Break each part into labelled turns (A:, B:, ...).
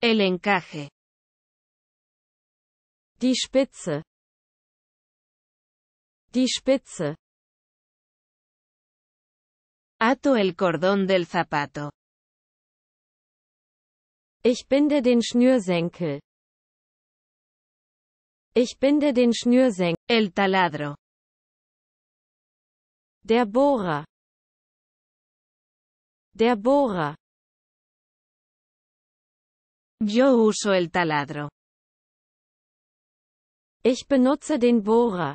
A: El encaje. Die Spitze. Die Spitze. Ato el cordón del zapato. Ich binde den Schnürsenkel. Ich binde den Schnürsenkel. El taladro. Der Bohrer. Der Bohrer. Yo uso el taladro. Ich benutze den Bohrer.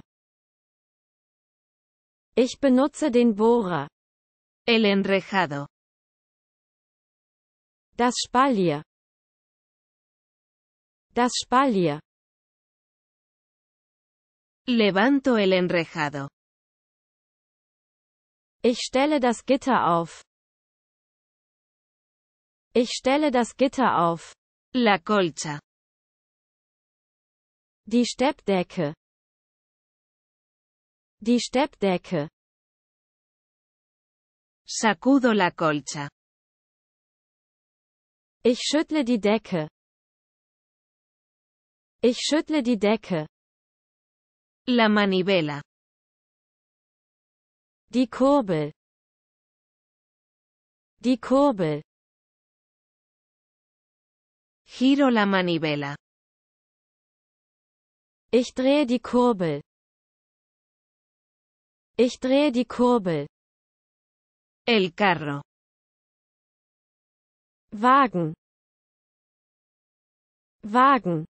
A: Ich benutze den Bohrer. El enrejado. Das Spalier. Das Spalier. Levanto el enrejado. Ich stelle das Gitter auf. Ich stelle das Gitter auf. La colcha. Die Steppdecke. Die Steppdecke. Sacudo la colcha. Ich schüttle die Decke. Ich schüttle die Decke. La manivela. Die Kurbel. Die Kurbel. Giro la manivela. Ich drehe die Kurbel. Ich drehe die Kurbel. El carro. Wagen. Wagen.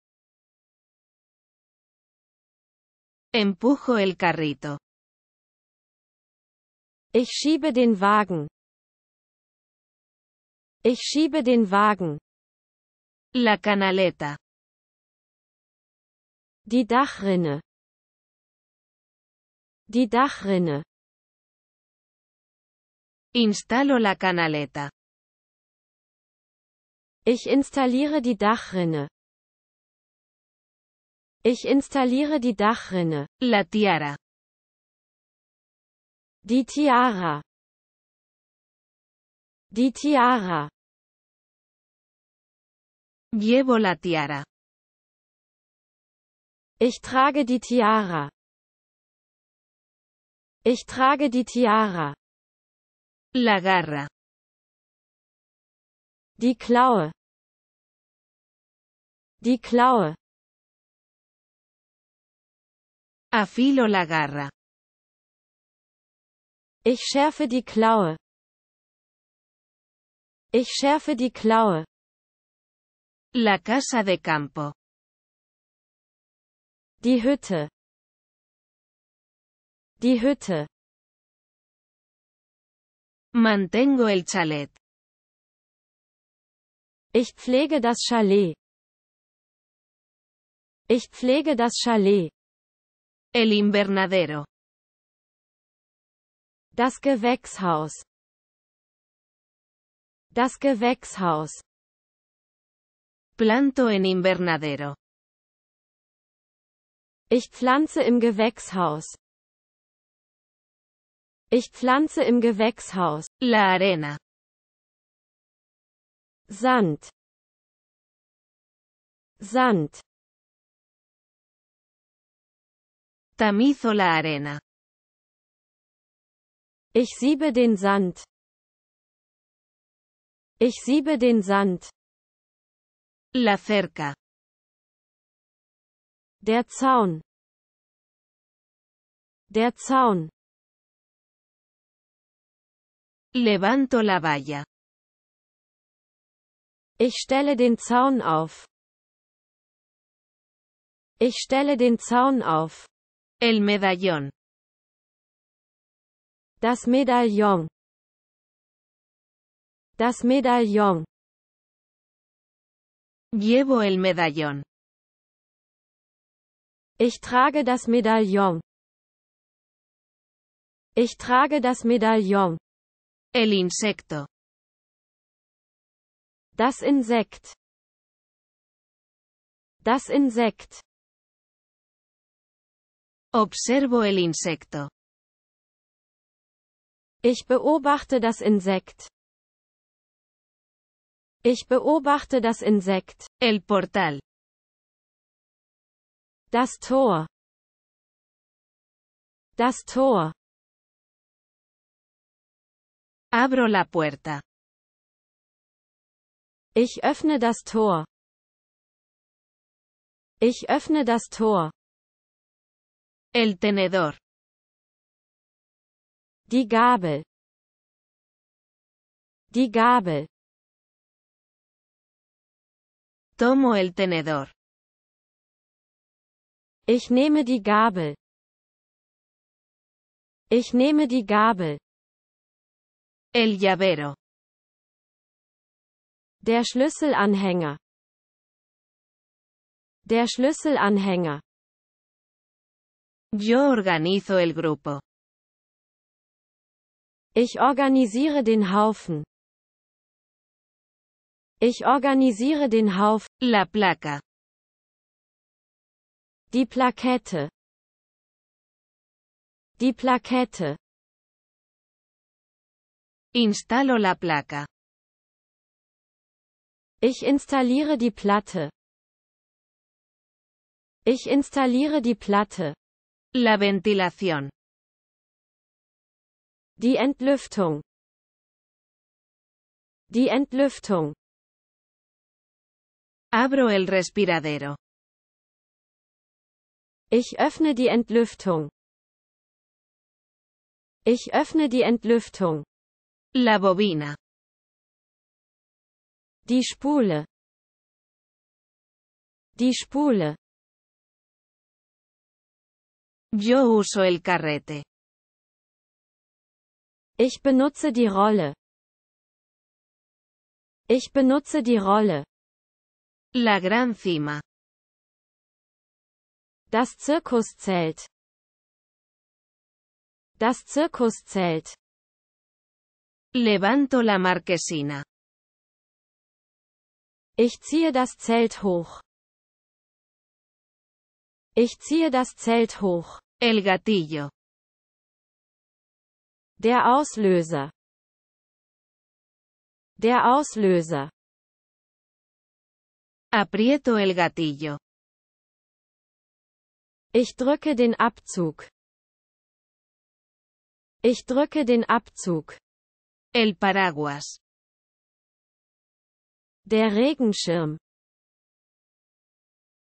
A: Empujo el carrito. Ich schiebe den Wagen. Ich schiebe den Wagen. La canaleta. Die Dachrinne. Die Dachrinne. Instalo la canaleta. Ich installiere die Dachrinne. Ich installiere die Dachrinne. La tiara. Die Tiara. Die Tiara. Llevo la tiara. Ich trage die Tiara. Ich trage die Tiara. La garra. Die Klaue. Die Klaue. Afilo la garra. Ich schärfe die Klaue. Ich schärfe die Klaue. La casa de campo. Die Hütte. Die Hütte. Mantengo el chalet. Ich pflege das Chalet. Ich pflege das Chalet. El invernadero. Das Gewächshaus. Das Gewächshaus planto en invernadero. Ich pflanze im Gewächshaus. Ich pflanze im Gewächshaus. La arena. Sand. Sand. Tamizo la arena. Ich siebe den Sand. Ich siebe den Sand. La cerca. Der Zaun. Der Zaun. Levanto la valla. Ich stelle den Zaun auf. Ich stelle den Zaun auf. El medallón. Das Medaillon. Das Medaillon. Llevo el medallón. Ich trage das Medaillon. Ich trage das Medaillon. El insecto. Das Insekt. Das Insekt. Observo el insecto. Ich beobachte das Insekt. Ich beobachte das Insekt. El portal. Das Tor. Das Tor. Abro la puerta. Ich öffne das Tor. Ich öffne das Tor. El tenedor. Die Gabel. Die Gabel. Tomo el tenedor. Ich nehme die Gabel. Ich nehme die Gabel. El llavero. Der Schlüsselanhänger. Der Schlüsselanhänger. Yo organizo el grupo. Ich organisiere den Haufen. Ich organisiere den Hauf, la placa. Die Plakette. Die Plakette. Instalo la placa. Ich installiere die Platte. Ich installiere die Platte. La ventilación. Die Entlüftung. Die Entlüftung. Abro el respiradero. Ich öffne die Entlüftung. Ich öffne die Entlüftung. La bobina. Die Spule. Die Spule. Yo uso el carrete. Ich benutze die Rolle. Ich benutze die Rolle. La gran cima. Das Zirkuszelt. Das Zirkuszelt. Levanto la marquesina. Ich ziehe das Zelt hoch. Ich ziehe das Zelt hoch. El gatillo. Der Auslöser. Der Auslöser. Aprieto el gatillo. Ich drücke den Abzug. Ich drücke den Abzug. El paraguas. Der Regenschirm.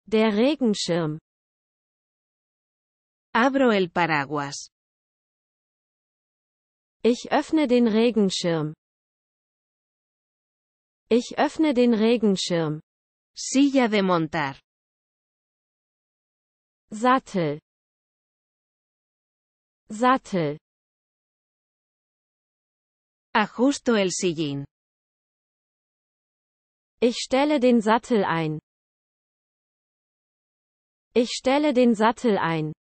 A: Der Regenschirm. Abro el paraguas. Ich öffne den Regenschirm. Ich öffne den Regenschirm. Silla de montar. Sattel. Sattel. Ajusto el sillín. Ich stelle den Sattel ein. Ich stelle den Sattel ein.